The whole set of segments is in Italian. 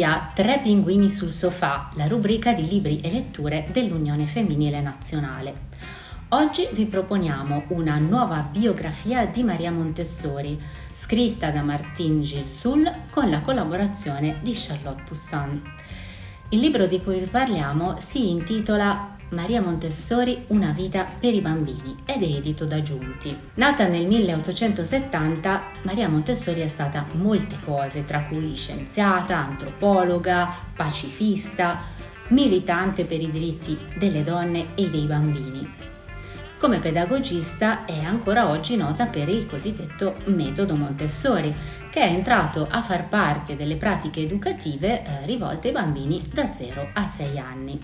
davanti a Tre pinguini sul sofà, la rubrica di libri e letture dell'Unione Femminile Nazionale. Oggi vi proponiamo una nuova biografia di Maria Montessori, scritta da Martin Gilsul con la collaborazione di Charlotte Poussin. Il libro di cui vi parliamo si intitola Maria Montessori, Una vita per i bambini ed è edito da Giunti. Nata nel 1870, Maria Montessori è stata molte cose, tra cui scienziata, antropologa, pacifista, militante per i diritti delle donne e dei bambini. Come pedagogista è ancora oggi nota per il cosiddetto metodo Montessori, che è entrato a far parte delle pratiche educative eh, rivolte ai bambini da 0 a 6 anni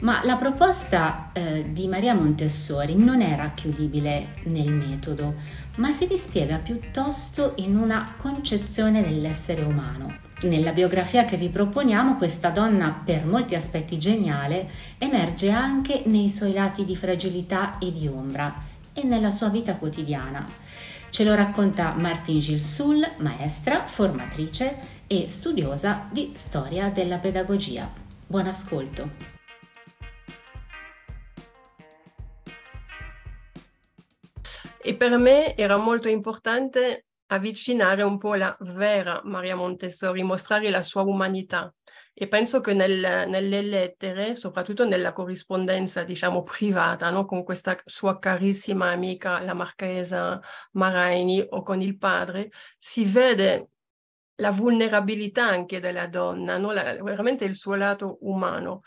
ma la proposta eh, di Maria Montessori non è racchiudibile nel metodo, ma si dispiega piuttosto in una concezione dell'essere umano. Nella biografia che vi proponiamo, questa donna, per molti aspetti geniale, emerge anche nei suoi lati di fragilità e di ombra e nella sua vita quotidiana. Ce lo racconta Martin Gilsoul, maestra, formatrice e studiosa di storia della pedagogia. Buon ascolto! E per me era molto importante avvicinare un po' la vera Maria Montessori, mostrare la sua umanità. E penso che nel, nelle lettere, soprattutto nella corrispondenza, diciamo, privata, no? con questa sua carissima amica, la marchesa Maraini, o con il padre, si vede la vulnerabilità anche della donna, no? la, veramente il suo lato umano.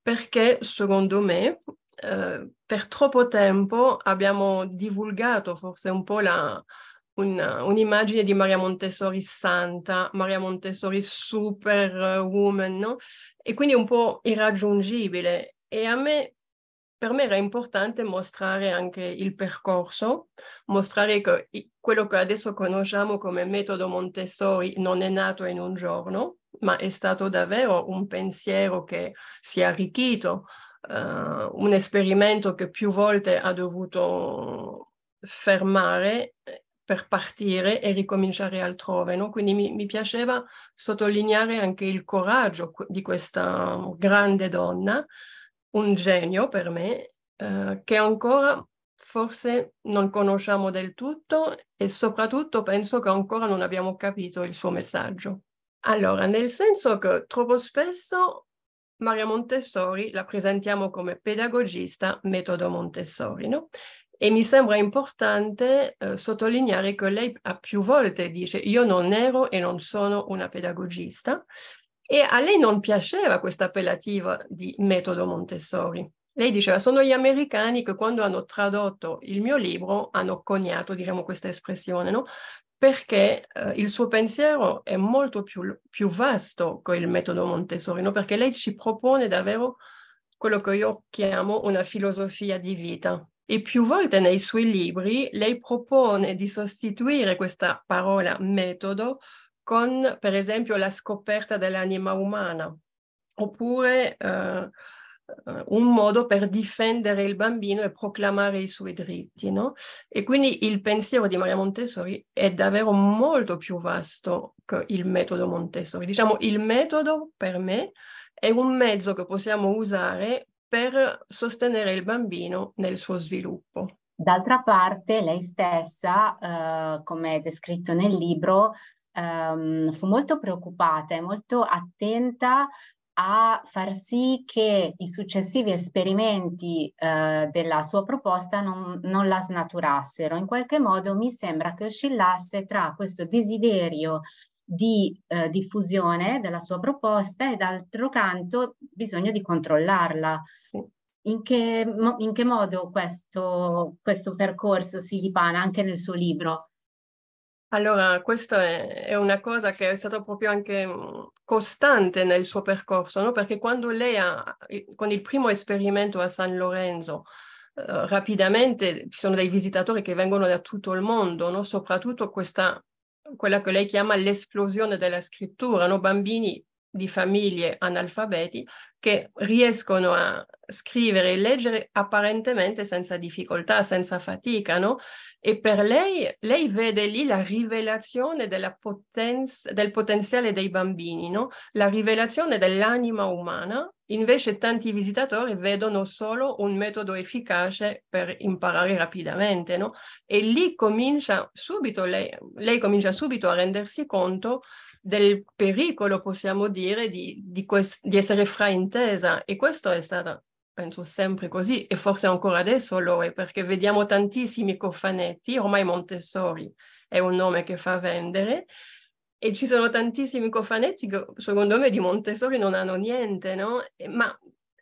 Perché, secondo me, eh, per troppo tempo abbiamo divulgato forse un po' la, una, un'immagine di Maria Montessori santa, Maria Montessori superwoman, no? E quindi un po' irraggiungibile. E a me, per me era importante mostrare anche il percorso, mostrare che quello che adesso conosciamo come metodo Montessori non è nato in un giorno, ma è stato davvero un pensiero che si è arricchito uh, un esperimento che più volte ha dovuto fermare eh, per partire e ricominciare altrove. No? Quindi mi, mi, piaceva sottolineare anche il coraggio di questa grande donna, un genio per me, uh, che ancora forse non conosciamo del tutto e soprattutto penso che ancora non abbiamo capito il suo messaggio. Allora, nel senso che troppo spesso Maria Montessori la presentiamo come pedagogista metodo Montessori, no? E mi sembra importante eh, sottolineare che lei a più volte dice io non ero e non sono una pedagogista e a lei non piaceva questo appellativo di metodo Montessori. Lei diceva sono gli americani che quando hanno tradotto il mio libro hanno coniato diciamo, questa espressione, no? perché eh, il suo pensiero è molto più, più vasto che il metodo Montesorino, perché lei ci propone davvero quello che io chiamo una filosofia di vita. E più volte nei suoi libri lei propone di sostituire questa parola metodo con, per esempio, la scoperta dell'anima umana, oppure eh, eh, un modo per difendere il bambino e proclamare i suoi diritti. No? E quindi il pensiero di Maria Montessori è davvero molto più vasto che il metodo Montessori. Diciamo, il metodo per me è un mezzo che possiamo usare per sostenere il bambino nel suo sviluppo. D'altra parte, lei stessa, eh, come è descritto nel libro, Um, fu molto preoccupata e molto attenta a far sì che i successivi esperimenti eh, della sua proposta non, non, la snaturassero. In qualche modo mi sembra che oscillasse tra questo desiderio di eh, diffusione della sua proposta e d'altro canto bisogno di controllarla. In che, in che modo questo, questo percorso si dipana anche nel suo libro? Allora, questa è, è, una cosa che è stata proprio anche mm, costante nel suo percorso, no? perché quando lei ha, con il primo esperimento a San Lorenzo, eh, rapidamente ci sono dei visitatori che vengono da tutto il mondo, no? soprattutto questa, quella che lei chiama l'esplosione della scrittura, no? bambini di famiglie analfabeti che riescono a scrivere e leggere apparentemente senza difficoltà, senza fatica, no? E per lei, lei vede lì la rivelazione potenza, del potenziale dei bambini, no? La rivelazione dell'anima umana. Invece tanti visitatori vedono solo un metodo efficace per imparare rapidamente, no? E lì comincia subito, lei, lei comincia subito a rendersi conto del pericolo, possiamo dire, di, di, quest- di essere fraintesa. E questo è stato, penso, sempre così e forse ancora adesso lo è, perché vediamo tantissimi cofanetti, ormai Montessori è un nome che fa vendere, e ci sono tantissimi cofanetti che secondo me di Montessori non hanno niente, no? Ma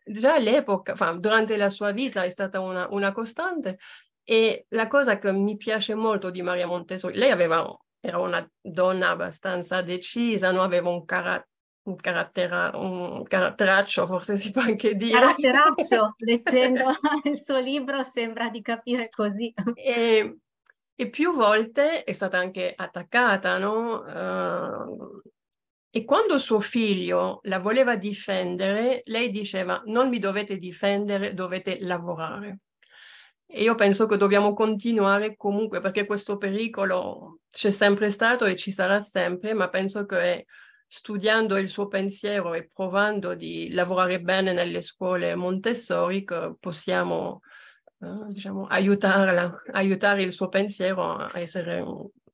già all'epoca, enfin, durante la sua vita è stata una, una costante e la cosa che mi piace molto di Maria Montessori, lei aveva era una donna abbastanza decisa, no? aveva un, cara- un, carattera- un caratteraccio, forse si può anche dire. Caratteraccio, leggendo il suo libro sembra di capire così. E, e più volte è stata anche attaccata, no? Uh, e quando suo figlio la voleva difendere, lei diceva non mi dovete difendere, dovete lavorare. E io penso che dobbiamo continuare comunque perché questo pericolo c'è sempre stato e ci sarà sempre, ma penso che studiando il suo pensiero e provando di lavorare bene nelle scuole Montessori possiamo eh, diciamo, aiutarla, aiutare il suo pensiero a essere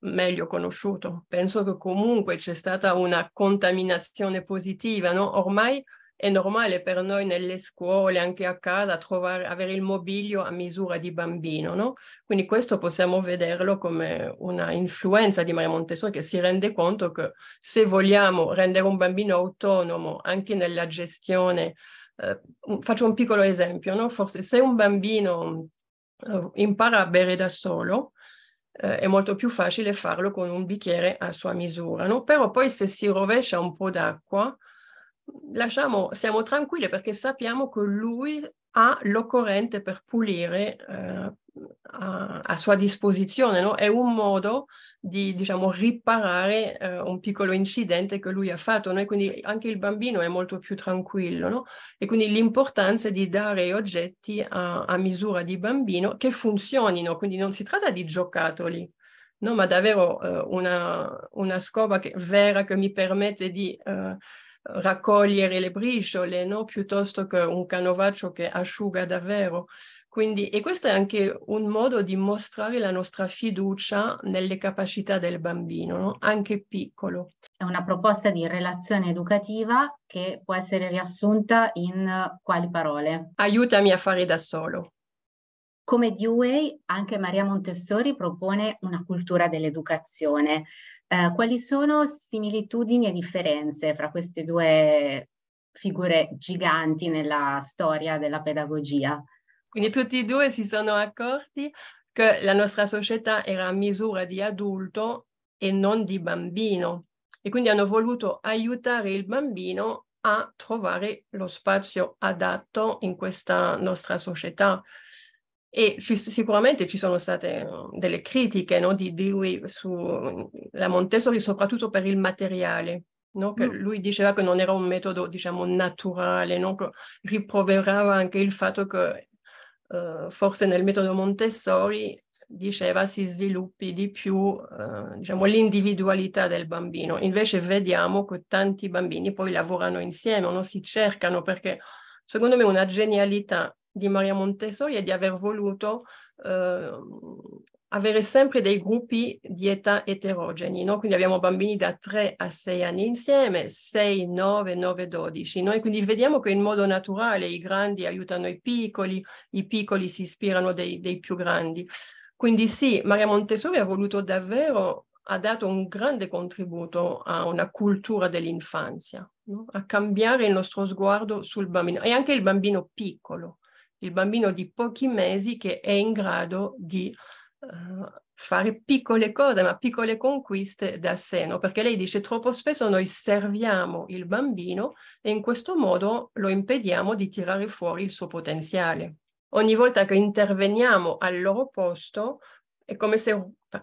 meglio conosciuto. Penso che comunque c'è stata una contaminazione positiva, no? Ormai è normale per noi nelle scuole, anche a casa, trovare, avere il mobilio a misura di bambino, no? Quindi questo possiamo vederlo come una influenza di Maria Montessori che si rende conto che se vogliamo rendere un bambino autonomo anche nella gestione, eh, faccio un piccolo esempio, no? Forse se un bambino eh, impara a bere da solo, eh, è molto più facile farlo con un bicchiere a sua misura, no? Però poi se si rovescia un po' d'acqua, lasciamo, siamo tranquilli perché sappiamo che lui ha l'occorrente per pulire eh, a, a, sua disposizione, no? è un modo di diciamo, riparare eh, un piccolo incidente che lui ha fatto, no? quindi anche il bambino è molto più tranquillo. No? E quindi l'importanza è di dare oggetti a, a, misura di bambino che funzionino, quindi non si tratta di giocattoli, ma davvero eh, una, una, scopa che, vera che mi permette di... Eh, raccogliere le briciole, no? piuttosto che un canovaccio che asciuga davvero. Quindi, e questo è anche un modo di mostrare la nostra fiducia nelle capacità del bambino, no? anche piccolo. È una proposta di relazione educativa che può essere riassunta in quali parole? Aiutami a fare da solo. Come Dewey, anche Maria Montessori propone una cultura dell'educazione eh, quali sono similitudini e differenze fra queste due figure giganti nella storia della pedagogia? Quindi tutti e due si sono accorti che la nostra società era a misura di adulto e non di bambino e quindi hanno voluto aiutare il bambino a trovare lo spazio adatto in questa nostra società. E ci, sicuramente ci sono state mhmm, delle critiche no, di Dewey sulla mhmm, Montessori, soprattutto per il materiale. No? Che lui diceva che non era un metodo, diciamo, naturale, no? riproverava anche il fatto che uh, forse nel metodo Montessori diceva si sviluppi di più uh, diciamo, l'individualità del bambino. Invece vediamo che tanti bambini poi lavorano insieme, no? si cercano perché secondo me una genialità di Maria Montessori è di aver voluto eh, avere sempre dei gruppi di età eterogenei, no? quindi abbiamo bambini da 3 a 6 anni insieme, 6, 9, 9, 12. Noi quindi vediamo che in modo naturale i grandi aiutano i piccoli, i piccoli si ispirano dei, dei più grandi. Quindi sì, Maria Montessori ha voluto davvero, ha dato un grande contributo a una cultura dell'infanzia, no? a cambiare il nostro sguardo sul bambino e anche il bambino piccolo il bambino di pochi mesi che è in grado di uh, fare piccole cose, ma piccole conquiste da sé, no? perché lei dice troppo spesso noi serviamo il bambino e in questo modo lo impediamo di tirare fuori il suo potenziale. Ogni volta che interveniamo al loro posto è come se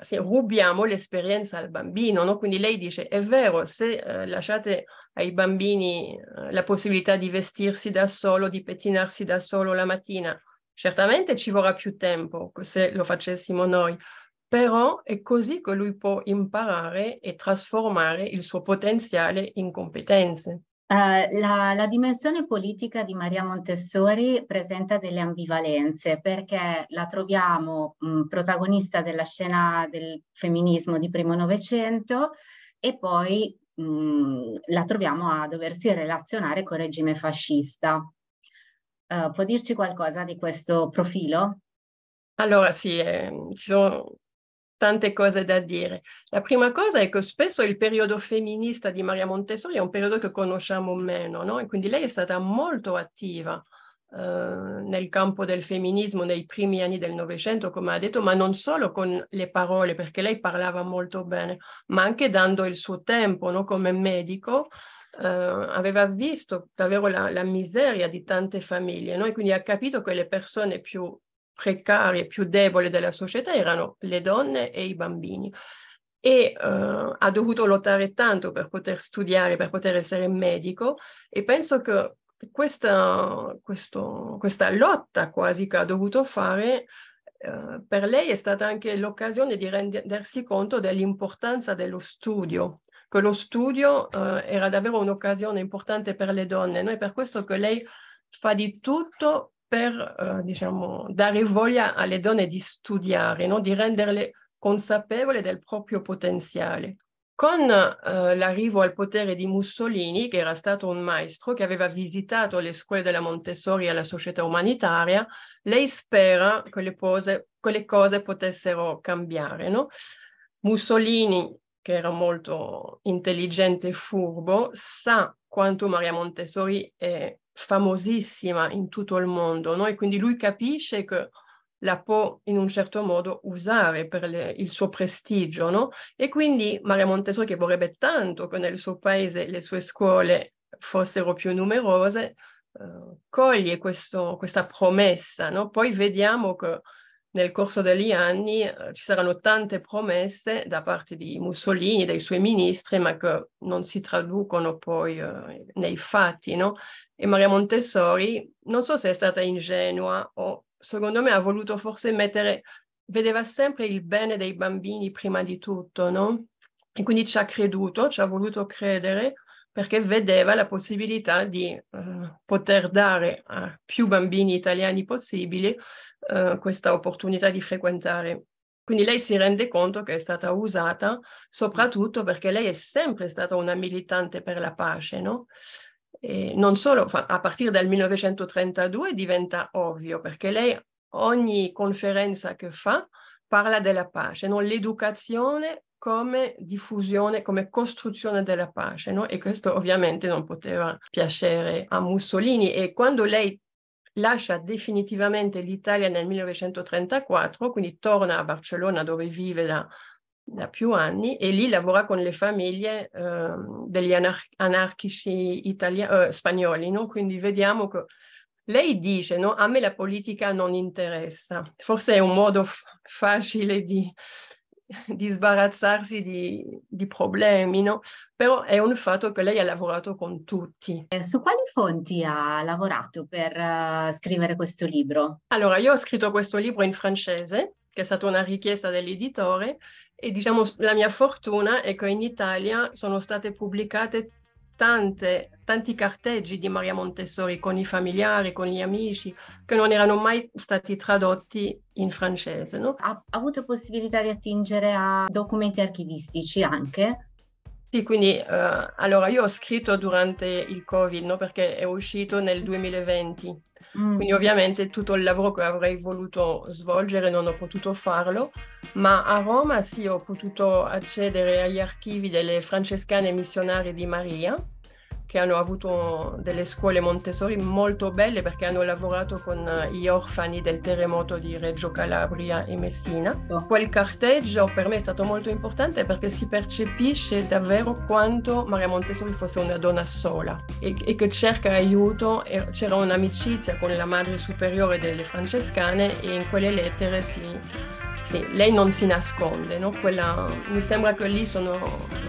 se rubiamo l'esperienza al bambino, no? quindi lei dice è vero, se eh, lasciate ai bambini eh, la possibilità di vestirsi da solo, di pettinarsi da solo la mattina, certamente ci vorrà più tempo se lo facessimo noi, però è così che lui può imparare e trasformare il suo potenziale in competenze. Uh, la, la, dimensione politica di Maria Montessori presenta delle ambivalenze perché la troviamo mh, protagonista della scena del femminismo di primo novecento e poi mh, la troviamo a doversi relazionare col regime fascista. Uh, può dirci qualcosa di questo profilo? Allora sì, eh, ci sono tante cose da dire. La prima cosa è che spesso il periodo femminista di Maria Montessori è un periodo che conosciamo meno, no? E quindi lei è stata molto attiva eh, nel campo del femminismo nei primi anni del Novecento, come ha detto, ma non solo con le parole, perché lei parlava molto bene, ma anche dando il suo tempo no? come medico. Eh, aveva visto davvero la, la, miseria di tante famiglie no? e quindi ha capito che le persone più precarie, più deboli della società erano le donne e i bambini e uh, ha dovuto lottare tanto per poter studiare, per poter essere medico e penso che questa, questo, questa lotta quasi che ha dovuto fare uh, per lei è stata anche l'occasione di rendersi conto dell'importanza dello studio, che lo studio uh, era davvero un'occasione importante per le donne, no? è per questo che lei fa di tutto per eh, diciamo, dare voglia alle donne di studiare, no? di renderle consapevoli del proprio potenziale. Con eh, l'arrivo al potere di Mussolini, che era stato un maestro che aveva visitato le scuole della Montessori e la società umanitaria, lei spera che le, pose, che le cose potessero cambiare. No? Mussolini, che era molto intelligente e furbo, sa quanto Maria Montessori è famosissima in tutto il mondo, no? e quindi lui capisce che la può in un certo modo usare per le, il suo prestigio, no? E quindi Maria Montessori, che vorrebbe tanto che nel suo paese le sue scuole fossero più numerose, eh, coglie questo, questa promessa, no? Poi vediamo che nel corso degli anni eh, ci saranno tante promesse da parte di Mussolini e dei suoi ministri, ma che non si traducono poi eh, nei fatti, no? E Maria Montessori, non so se è stata ingenua o secondo me ha voluto forse mettere, vedeva sempre il bene dei bambini prima di tutto, no? E quindi ci ha creduto, ci ha voluto credere perché vedeva la possibilità di eh, poter dare a più bambini italiani possibili eh, questa opportunità di frequentare. Quindi lei si rende conto che è stata usata soprattutto perché lei è sempre stata una militante per la pace, no? E non solo, a partire dal 1932 diventa ovvio perché lei ogni conferenza che fa parla della pace, non l'educazione come diffusione, come costruzione della pace, no? E questo ovviamente non poteva piacere a Mussolini e quando lei lascia definitivamente l'Italia nel 1934, quindi torna a Barcellona dove vive da, da più anni e lì lavora con le famiglie eh, degli anar- anarchici italia- eh, spagnoli, no? Quindi vediamo che lei dice, no, a me la politica non interessa. Forse è un modo f- facile di, di sbarazzarsi di, di problemi, no? Però è un fatto che lei ha lavorato con tutti. Eh, su quali fonti ha lavorato per uh, scrivere questo libro? Allora, io ho scritto questo libro in francese, che è stata una richiesta dell'editore, e diciamo la mia fortuna è che in Italia sono state pubblicate tante, tanti carteggi di Maria Montessori con i familiari, con gli amici, che non erano mai stati tradotti in francese. No? Ha avuto possibilità di attingere a documenti archivistici anche, sì, quindi uh, allora io ho scritto durante il Covid, no? perché è uscito nel 2020, mm. quindi ovviamente tutto il lavoro che avrei voluto svolgere non ho potuto farlo, ma a Roma sì ho potuto accedere agli archivi delle francescane missionarie di Maria, che hanno avuto delle scuole Montessori molto belle perché hanno lavorato con eh, gli orfani del terremoto di Reggio Calabria e Messina. Oh. Quel carteggio per me è stato molto importante perché si percepisce davvero quanto Maria Montessori fosse una donna sola e, e che cerca aiuto. c'era un'amicizia con la madre superiore delle francescane e in quelle lettere si sì, lei non si nasconde, no? Quella, mi sembra che lì sono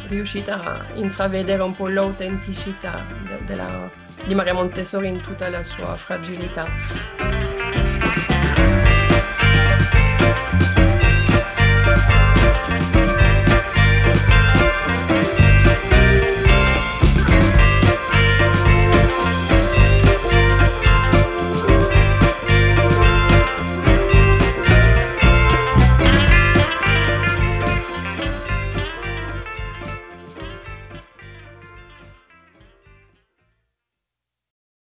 riuscita a intravedere un po' l'autenticità de, de la, di Maria Montessori in tutta la sua fragilità.